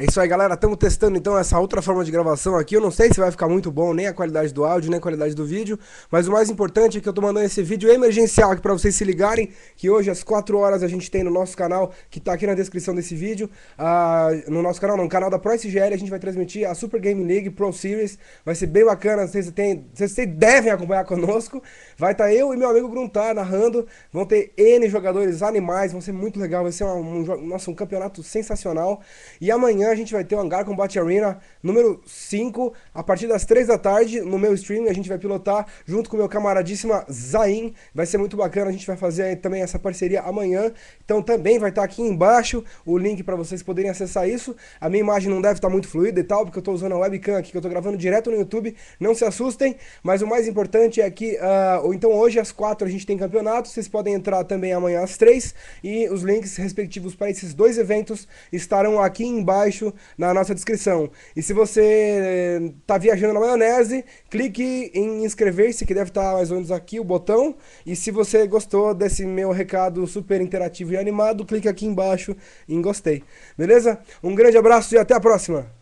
É isso aí, galera. Estamos testando então essa outra forma de gravação aqui. Eu não sei se vai ficar muito bom, nem a qualidade do áudio, nem a qualidade do vídeo. Mas o mais importante é que eu estou mandando esse vídeo emergencial aqui para vocês se ligarem. Que hoje, às 4 horas, a gente tem no nosso canal, que está aqui na descrição desse vídeo. no nosso canal, não, no canal da ProSGL, a gente vai transmitir a Super Game League Pro Series. Vai ser bem bacana. Vocês, têm, vocês devem acompanhar conosco. Vai estar tá eu e meu amigo Gruntar tá narrando. Vão ter N jogadores animais. Vão ser muito legal. Vai ser um, nossa, um campeonato sensacional. E amanhã amanhã a gente vai ter o Hangar Combat Arena número 5, a partir das 3 da tarde, no meu stream, a gente vai pilotar junto com meu camaradíssima Zain, vai ser muito bacana, a gente vai fazer também essa parceria amanhã, então também vai estar tá aqui embaixo o link para vocês poderem acessar isso, a minha imagem não deve estar tá muito fluida e tal, porque eu estou usando a webcam aqui, que eu estou gravando direto no YouTube, não se assustem, mas o mais importante é que, uh, ou então hoje às 4 a gente tem campeonato, vocês podem entrar também amanhã às 3, e os links respectivos para esses dois eventos estarão aqui embaixo, abaixo na nossa descrição. E se você está eh, viajando na maionese, clique em inscrever-se, que deve estar tá mais ou menos aqui o botão. E se você gostou desse meu recado super interativo e animado, clique aqui embaixo em gostei. Beleza? Um grande abraço e até a próxima!